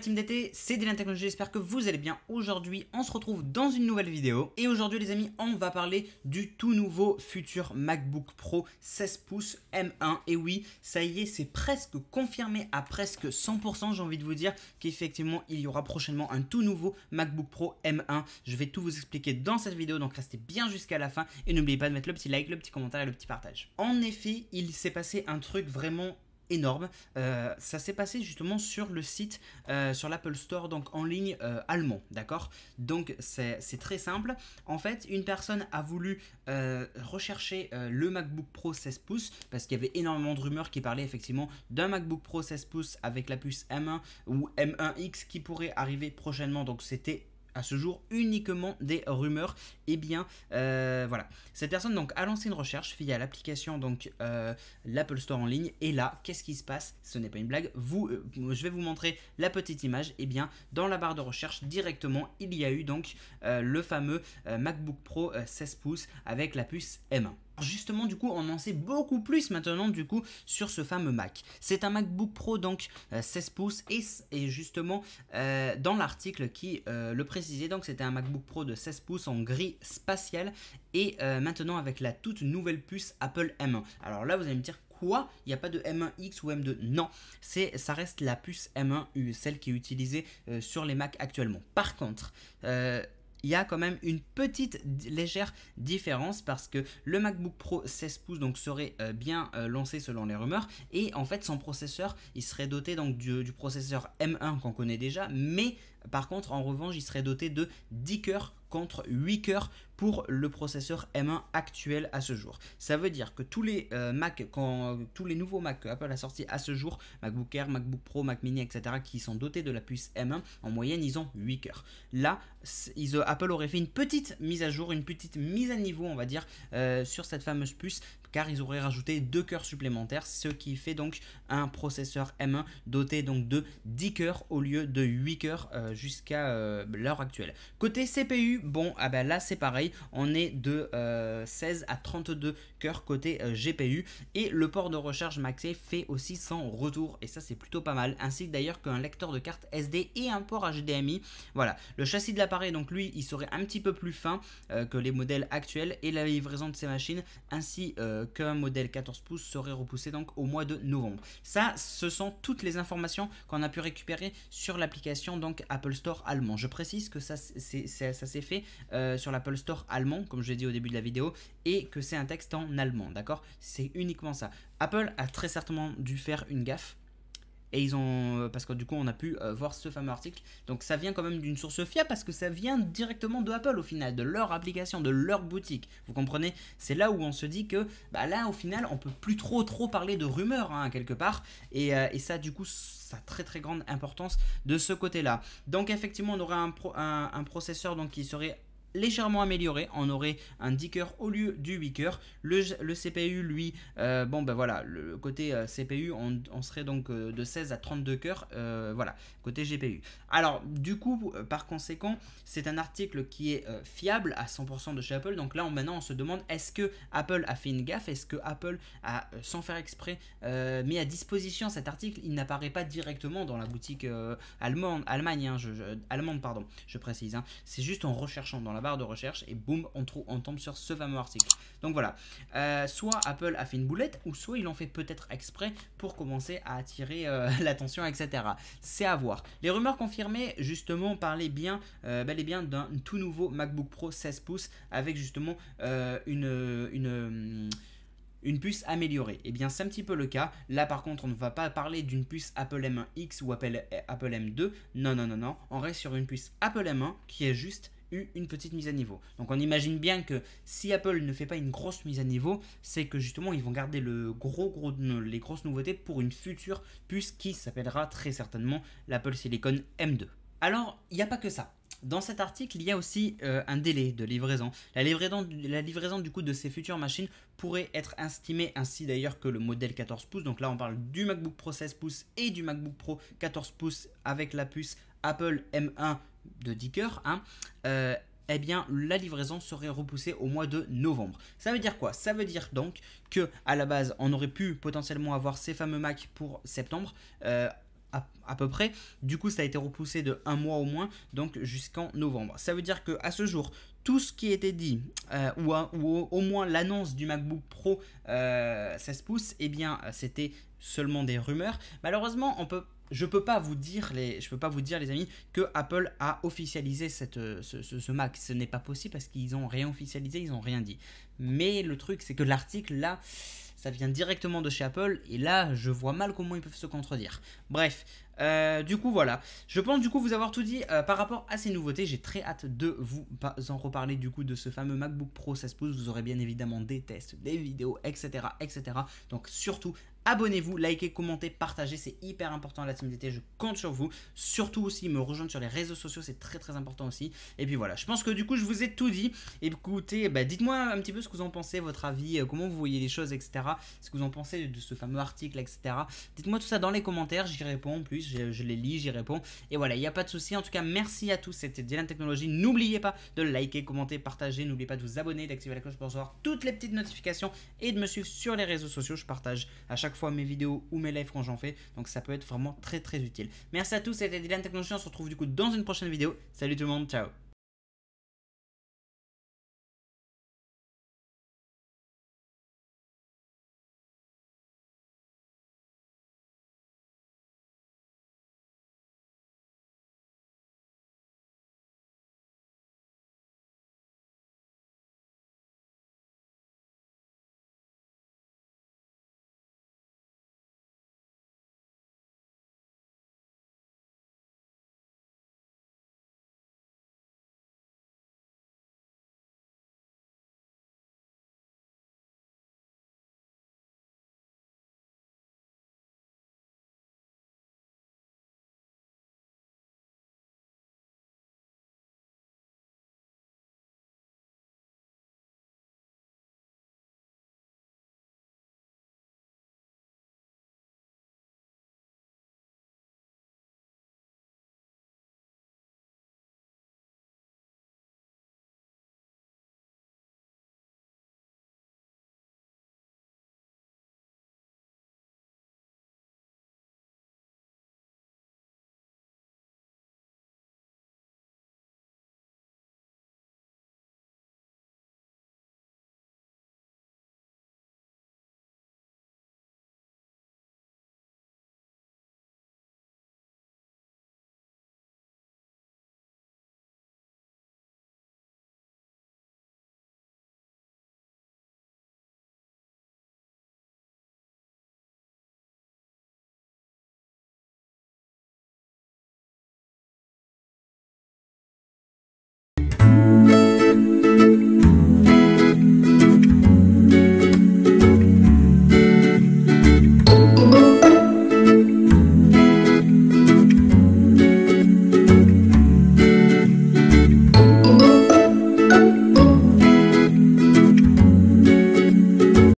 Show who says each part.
Speaker 1: team d'été, c'est Dylan Technologie. j'espère que vous allez bien. Aujourd'hui, on se retrouve dans une nouvelle vidéo. Et aujourd'hui les amis, on va parler du tout nouveau futur MacBook Pro 16 pouces M1. Et oui, ça y est, c'est presque confirmé à presque 100%, j'ai envie de vous dire qu'effectivement, il y aura prochainement un tout nouveau MacBook Pro M1. Je vais tout vous expliquer dans cette vidéo, donc restez bien jusqu'à la fin. Et n'oubliez pas de mettre le petit like, le petit commentaire et le petit partage. En effet, il s'est passé un truc vraiment énorme. Euh, ça s'est passé justement sur le site, euh, sur l'Apple Store, donc en ligne euh, allemand, d'accord Donc c'est très simple. En fait, une personne a voulu rechercher le MacBook Pro 16 pouces, parce qu'il y avait énormément de rumeurs qui parlaient effectivement d'un MacBook Pro 16 pouces avec la puce M1 ou M1X qui pourrait arriver prochainement, donc c'était à ce jour uniquement des rumeurs. Et eh bien euh, voilà, cette personne donc a lancé une recherche via l'application donc euh, l'Apple Store en ligne. Et là, qu'est-ce qui se passe Ce n'est pas une blague. Vous, euh, je vais vous montrer la petite image. Et eh bien dans la barre de recherche directement, il y a eu donc le fameux MacBook Pro 16 pouces avec la puce M1. Justement, du coup, on en sait beaucoup plus maintenant, du coup, sur ce fameux Mac. C'est un MacBook Pro, donc 16 euh, pouces, et, justement, euh, dans l'article qui euh, le précisait, donc c'était un MacBook Pro de 16 pouces en gris spatial, et maintenant avec la toute nouvelle puce Apple M1. Alors là, vous allez me dire, quoi il n'y a pas de M1X ou M2. Non, c'est ça reste la puce M1, celle qui est utilisée sur les Mac actuellement. Par contre, il y a quand même une petite légère différence parce que le MacBook Pro 16 pouces donc serait euh, bien euh, lancé selon les rumeurs et en fait son processeur il serait doté donc du, du processeur M1 qu'on connaît déjà mais par contre en revanche il serait doté de 10 cœurs contre 8 cœurs pour le processeur M1 actuel à ce jour. Ça veut dire que tous les Macs, euh, Mac, quand, tous les nouveaux Mac que Apple a sortis à ce jour, MacBook Air, MacBook Pro, Mac Mini, etc., qui sont dotés de la puce M1, en moyenne, ils ont 8 cœurs. Là, euh, Apple aurait fait une petite mise à jour, une petite mise à niveau, on va dire, euh, sur cette fameuse puce, car ils auraient rajouté 2 cœurs supplémentaires, ce qui fait donc un processeur M1 doté donc de 10 cœurs au lieu de 8 cœurs jusqu'à l'heure actuelle. Côté CPU, bon, ah ben là c'est pareil, on est de 16 euh, à 32 cœurs côté euh, GPU. Et le port de recharge maxé fait aussi son retour. Et ça, c'est plutôt pas mal. Ainsi d'ailleurs qu'un lecteur de carte SD et un port HDMI. Voilà. Le châssis de l'appareil, donc lui, il serait un petit peu plus fin euh, que les modèles actuels. Et la livraison de ces machines, ainsi qu'un modèle 14 pouces, serait repoussé donc au mois de novembre. Ça, ce sont toutes les informations qu'on a pu récupérer sur l'application donc Apple Store allemand. Je précise que ça, ça s'est fait sur l'Apple Store allemand, comme je l'ai dit au début de la vidéo, et que c'est un texte en allemand, d'accord C'est uniquement ça. Apple a très certainement dû faire une gaffe. Et ils ont. Euh, parce que du coup, on a pu euh, voir ce fameux article. Donc, ça vient quand même d'une source fiable parce que ça vient directement de Apple au final, de leur application, de leur boutique. Vous comprenez C'est là où on se dit que, bah là, au final, on peut plus trop, trop parler de rumeurs, hein, quelque part. Euh, et, ça, du coup, ça a très, très grande importance de ce côté-là. Donc, effectivement, on aurait un, un processeur donc, qui serait légèrement amélioré. On aurait un 10 coeurs au lieu du 8 coeurs, Le, le CPU, lui, euh, bon ben voilà, le côté euh, CPU, on, serait donc euh, de 16 à 32 coeurs voilà, côté GPU. Alors, du coup, par conséquent, c'est un article qui est fiable à 100% de chez Apple. Donc là, maintenant, on se demande est-ce que Apple a fait une gaffe Est-ce que Apple a, sans faire exprès, mis à disposition cet article Il n'apparaît pas directement dans la boutique allemande, Allemagne, hein, je, allemande, pardon, je précise. Hein. C'est juste en recherchant dans la barre de recherche et boum, on, on tombe sur ce fameux article. Donc voilà, euh, soit Apple a fait une boulette, ou soit il en fait peut-être exprès pour commencer à attirer euh, l'attention, etc. C'est à voir. Les rumeurs confirmées, justement, parlaient bien, euh, bel et bien d'un tout nouveau MacBook Pro 16 pouces avec justement une... une une puce améliorée. Et eh bien c'est un petit peu le cas. Là par contre on ne va pas parler d'une puce Apple M1X ou Apple, Apple M2. Non non non non. On reste sur une puce Apple M1 qui est juste une petite mise à niveau. Donc on imagine bien que si Apple ne fait pas une grosse mise à niveau, c'est que justement ils vont garder le gros, gros, les grosses nouveautés pour une future puce qui s'appellera très certainement l'Apple Silicon M2. Alors, il n'y a pas que ça. Dans cet article, il y a aussi euh, un délai de livraison. La, livraison. la livraison, du coup de ces futures machines pourrait être estimée ainsi d'ailleurs que le modèle 14 pouces. Donc là, on parle du MacBook Pro 16 pouces et du MacBook Pro 14 pouces avec la puce Apple M1 de Digger, hein, euh, eh bien la livraison serait repoussée au mois de novembre. Ça veut dire quoi Ça veut dire donc que à la base on aurait pu potentiellement avoir ces fameux Mac pour septembre. Euh, à, peu près. Du coup, ça a été repoussé de un mois au moins, donc jusqu'en novembre. Ça veut dire que à ce jour, tout ce qui était dit, euh, ou, au moins l'annonce du MacBook Pro euh, 16 pouces, eh bien, c'était seulement des rumeurs. Malheureusement, on peut je peux pas vous dire les, je peux pas vous dire les amis que Apple a officialisé cette, euh, ce, Mac. Ce n'est pas possible parce qu'ils ont rien officialisé, ils ont rien dit. Mais le truc c'est que l'article là, ça vient directement de chez Apple et là je vois mal comment ils peuvent se contredire. Bref, euh, du coup, voilà. Je pense du coup vous avoir tout dit euh, par rapport à ces nouveautés. J'ai très hâte de vous en reparler du coup de ce fameux MacBook Pro 16 pouces. Vous aurez bien évidemment des tests, des vidéos, etc. etc. Donc surtout, abonnez-vous, likez, commentez, partagez, c'est hyper important la timidité je compte sur vous. Surtout aussi me rejoindre sur les réseaux sociaux, c'est très très important aussi. Et puis voilà, je pense que du coup je vous ai tout dit. Écoutez, bah, dites-moi un petit peu ce que vous en pensez, votre avis, euh, comment vous voyez les choses, etc. Ce que vous en pensez de ce fameux article, etc. Dites-moi tout ça dans les commentaires, j'y réponds en plus je, les lis, j'y réponds. Et voilà, il n'y a pas de souci. En tout cas, merci à tous. C'était Dylan Technologie. N'oubliez pas de liker, commenter, partager. N'oubliez pas de vous abonner, d'activer la cloche pour recevoir toutes les petites notifications et de me suivre sur les réseaux sociaux. Je partage à chaque fois mes vidéos ou mes lives quand j'en fais. Donc ça peut être vraiment très très utile. Merci à tous. C'était Dylan Technologie. On se retrouve du coup dans une prochaine vidéo. Salut tout le monde. Ciao.